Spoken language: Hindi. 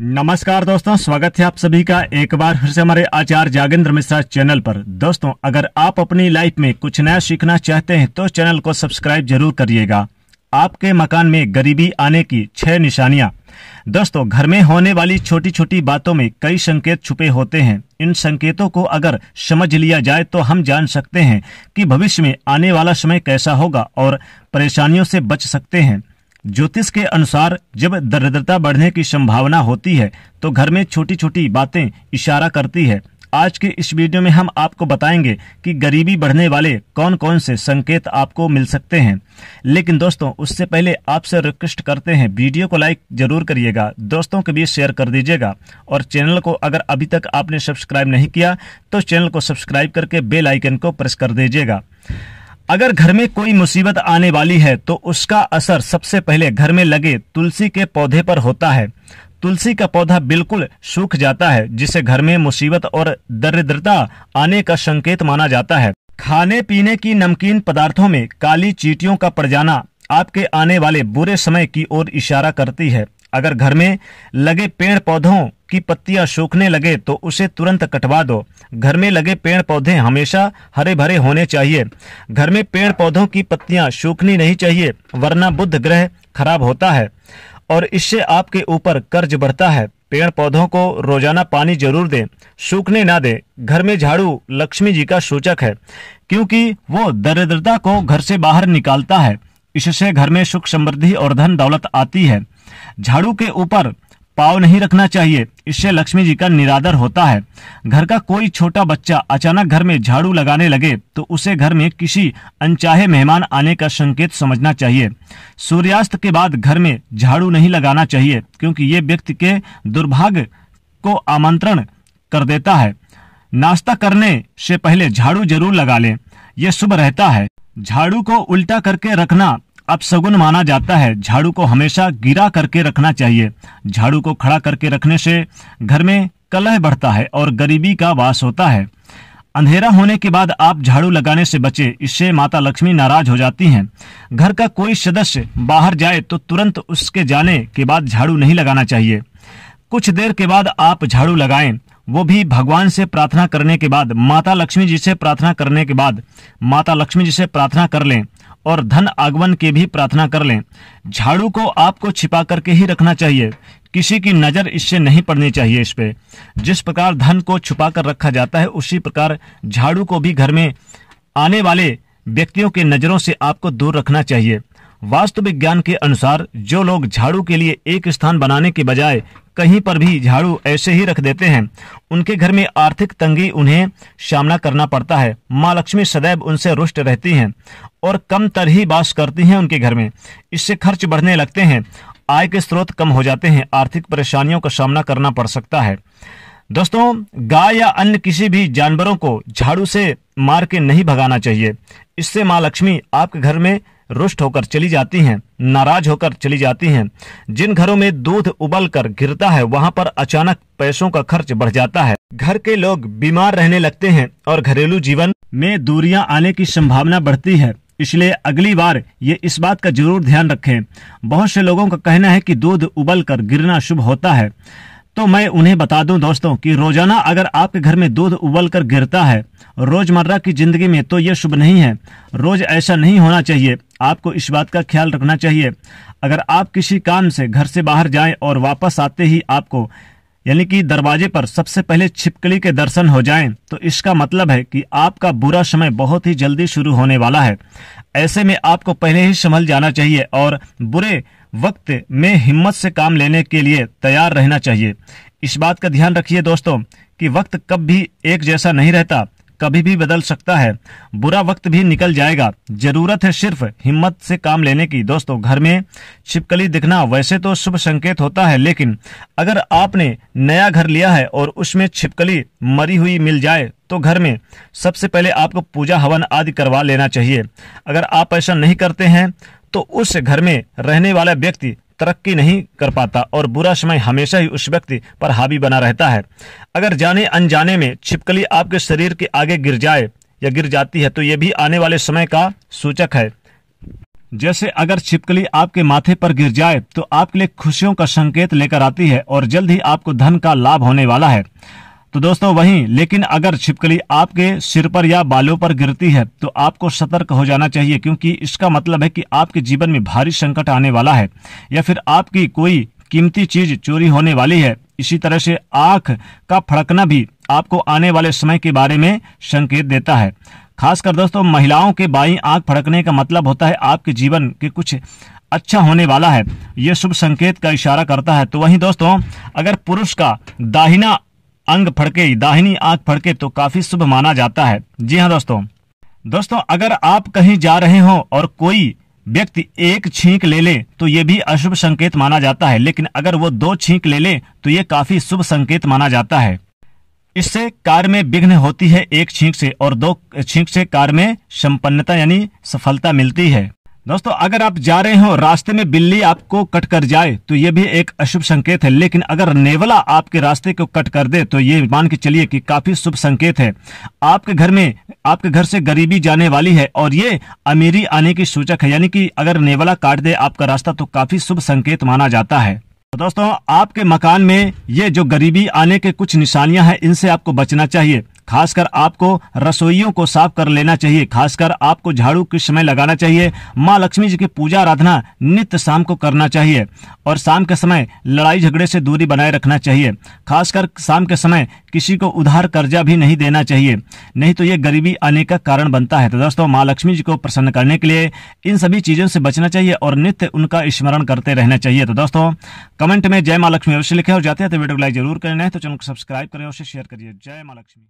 नमस्कार दोस्तों स्वागत है आप सभी का एक बार फिर से हमारे आचार्य जागेंद्र मिश्रा चैनल पर दोस्तों अगर आप अपनी लाइफ में कुछ नया सीखना चाहते हैं तो चैनल को सब्सक्राइब जरूर करिएगा आपके मकान में गरीबी आने की छह निशानियां दोस्तों घर में होने वाली छोटी छोटी बातों में कई संकेत छुपे होते हैं इन संकेतों को अगर समझ लिया जाए तो हम जान सकते हैं कि भविष्य में आने वाला समय कैसा होगा और परेशानियों से बच सकते हैं ज्योतिष के अनुसार जब दरिद्रता बढ़ने की संभावना होती है तो घर में छोटी छोटी बातें इशारा करती है आज के इस वीडियो में हम आपको बताएंगे कि गरीबी बढ़ने वाले कौन कौन से संकेत आपको मिल सकते हैं लेकिन दोस्तों उससे पहले आपसे रिक्वेस्ट करते हैं वीडियो को लाइक जरूर करिएगा दोस्तों के बीच शेयर कर दीजिएगा और चैनल को अगर अभी तक आपने सब्सक्राइब नहीं किया तो चैनल को सब्सक्राइब करके बेल आइकन को प्रेस कर दीजिएगा अगर घर में कोई मुसीबत आने वाली है तो उसका असर सबसे पहले घर में लगे तुलसी के पौधे पर होता है तुलसी का पौधा बिल्कुल सूख जाता है जिसे घर में मुसीबत और दरिद्रता आने का संकेत माना जाता है खाने पीने की नमकीन पदार्थों में काली चीटियों का पड़ जाना आपके आने वाले बुरे समय की ओर इशारा करती है अगर घर में लगे पेड़ पौधों की पत्तियां सूखने लगे तो उसे तुरंत कटवा दो घर में लगे पेड़ पौधे हमेशा हरे भरे होने चाहिए घर में पेड़ पौधों की पत्तियां सूखनी नहीं चाहिए वरना बुध ग्रह खराब होता है और इससे आपके ऊपर कर्ज बढ़ता है पेड़ पौधों को रोजाना पानी जरूर दें सूखने ना दें घर में झाड़ू लक्ष्मी जी का सूचक है क्योंकि वो दरिद्रता को घर से बाहर निकालता है इससे घर में सुख समृद्धि और धन दौलत आती है झाड़ू के ऊपर पाव नहीं रखना चाहिए इससे लक्ष्मी जी का निरादर होता है घर का कोई छोटा बच्चा अचानक घर में झाड़ू लगाने लगे तो उसे घर में किसी अनचाहे मेहमान आने का संकेत समझना चाहिए सूर्यास्त के बाद घर में झाड़ू नहीं लगाना चाहिए क्योंकि ये व्यक्ति के दुर्भाग्य को आमंत्रण कर देता है नाश्ता करने से पहले झाड़ू जरूर लगा लें यह शुभ रहता है झाड़ू को उल्टा करके रखना अपशगुन माना जाता है झाड़ू को हमेशा गिरा करके रखना चाहिए झाड़ू को खड़ा करके रखने से घर में कलह बढ़ता है और गरीबी का वास होता है अंधेरा होने के बाद आप झाड़ू लगाने से बचे इससे माता लक्ष्मी नाराज हो जाती हैं घर का कोई सदस्य बाहर जाए तो तुरंत उसके जाने के बाद झाड़ू नहीं लगाना चाहिए कुछ देर के बाद आप झाड़ू लगाएं वो भी भगवान से प्रार्थना करने के बाद माता लक्ष्मी जी से प्रार्थना करने के बाद माता लक्ष्मी जी से प्रार्थना कर लें और धन आगमन की भी प्रार्थना कर लें झाड़ू को आपको छिपा करके ही रखना चाहिए किसी की नज़र इससे नहीं पड़नी चाहिए इस पर जिस प्रकार धन को छुपा कर रखा जाता है उसी प्रकार झाड़ू को भी घर में आने वाले व्यक्तियों के नज़रों से आपको दूर रखना चाहिए वास्तु विज्ञान के अनुसार जो लोग झाड़ू के लिए एक स्थान बनाने के बजाय कहीं पर भी झाड़ू ऐसे ही रख देते हैं उनके घर में आर्थिक तंगी उन्हें सामना करना पड़ता है माँ लक्ष्मी सदैव उनसे रुष्ट रहती हैं और कम तर ही बास करती हैं उनके घर में इससे खर्च बढ़ने लगते हैं आय के स्रोत कम हो जाते हैं आर्थिक परेशानियों का सामना करना पड़ सकता है दोस्तों गाय या अन्य किसी भी जानवरों को झाड़ू से मार के नहीं भगाना चाहिए इससे माँ लक्ष्मी आपके घर में रुष्ट होकर चली जाती हैं नाराज होकर चली जाती हैं जिन घरों में दूध उबल कर गिरता है वहां पर अचानक पैसों का खर्च बढ़ जाता है घर के लोग बीमार रहने लगते हैं और घरेलू जीवन में दूरियां आने की संभावना बढ़ती है इसलिए अगली बार ये इस बात का जरूर ध्यान रखें बहुत से लोगों का कहना है कि दूध उबल कर गिरना शुभ होता है तो मैं उन्हें बता दूं दोस्तों कि रोजाना अगर आपके घर में दूध उबल कर गिरता है रोजमर्रा की जिंदगी में तो यह शुभ नहीं है रोज ऐसा नहीं होना चाहिए आपको इस बात का ख्याल रखना चाहिए अगर आप किसी काम से घर से बाहर जाएं और वापस आते ही आपको यानी कि दरवाजे पर सबसे पहले छिपकली के दर्शन हो जाएं तो इसका मतलब है कि आपका बुरा समय बहुत ही जल्दी शुरू होने वाला है ऐसे में आपको पहले ही संभल जाना चाहिए और बुरे वक्त में हिम्मत से काम लेने के लिए तैयार रहना चाहिए इस बात का ध्यान रखिए दोस्तों कि वक्त कब भी एक जैसा नहीं रहता कभी भी बदल सकता है बुरा वक्त भी निकल जाएगा जरूरत है सिर्फ हिम्मत से काम लेने की दोस्तों घर में छिपकली दिखना वैसे तो शुभ संकेत होता है लेकिन अगर आपने नया घर लिया है और उसमें छिपकली मरी हुई मिल जाए तो घर में सबसे पहले आपको पूजा हवन आदि करवा लेना चाहिए अगर आप ऐसा नहीं करते हैं तो उस घर में रहने वाला व्यक्ति तरक्की नहीं कर पाता और बुरा समय हमेशा ही उस व्यक्ति पर हावी बना रहता है अगर जाने अनजाने में छिपकली आपके शरीर के आगे गिर जाए या गिर जाती है तो यह भी आने वाले समय का सूचक है जैसे अगर छिपकली आपके माथे पर गिर जाए तो आपके लिए खुशियों का संकेत लेकर आती है और जल्द ही आपको धन का लाभ होने वाला है तो दोस्तों वहीं लेकिन अगर छिपकली आपके सिर पर या बालों पर गिरती है तो आपको सतर्क हो जाना चाहिए क्योंकि इसका मतलब है कि आपके जीवन में भारी संकट आने वाला है या फिर आपकी कोई कीमती चीज चोरी होने वाली है इसी तरह से आंख का फड़कना भी आपको आने वाले समय के बारे में संकेत देता है खासकर दोस्तों महिलाओं के बाई आंख फड़कने का मतलब होता है आपके जीवन के कुछ अच्छा होने वाला है यह शुभ संकेत का इशारा करता है तो वहीं दोस्तों अगर पुरुष का दाहिना अंग फड़के दाहिनी आंख फड़के तो काफी शुभ माना जाता है जी हाँ दोस्तों दोस्तों अगर आप कहीं जा रहे हो और कोई व्यक्ति एक छींक ले ले तो ये भी अशुभ संकेत माना जाता है लेकिन अगर वो दो छींक ले ले तो ये काफी शुभ संकेत माना जाता है इससे कार में विघ्न होती है एक छींक से और दो छींक से कार में संपन्नता यानी सफलता मिलती है दोस्तों अगर आप जा रहे हो रास्ते में बिल्ली आपको कट कर जाए तो ये भी एक अशुभ संकेत है लेकिन अगर नेवला आपके रास्ते को कट कर दे तो ये मान के चलिए कि काफी शुभ संकेत है आपके घर में आपके घर से गरीबी जाने वाली है और ये अमीरी आने की सूचक है यानी कि अगर नेवला काट दे आपका रास्ता तो काफी शुभ संकेत माना जाता है तो दोस्तों आपके मकान में ये जो गरीबी आने के कुछ निशानियां हैं इनसे आपको बचना चाहिए खासकर आपको रसोइयों को साफ कर लेना चाहिए खासकर आपको झाड़ू के समय लगाना चाहिए माँ लक्ष्मी जी की पूजा आराधना नित्य शाम को करना चाहिए और शाम के समय लड़ाई झगड़े से दूरी बनाए रखना चाहिए खासकर शाम के समय किसी को उधार कर्जा भी नहीं देना चाहिए नहीं तो ये गरीबी आने का कारण बनता है तो दोस्तों माँ लक्ष्मी जी को प्रसन्न करने के लिए इन सभी चीज़ों से बचना चाहिए और नित्य उनका स्मरण करते रहना चाहिए तो दोस्तों कमेंट में जय माँ लक्ष्मी अवश्य लिखे और जाते हैं तो वीडियो को लाइक जरूर करना है तो चैनल को सब्सक्राइब करें और शेयर करिए जय माँ लक्ष्मी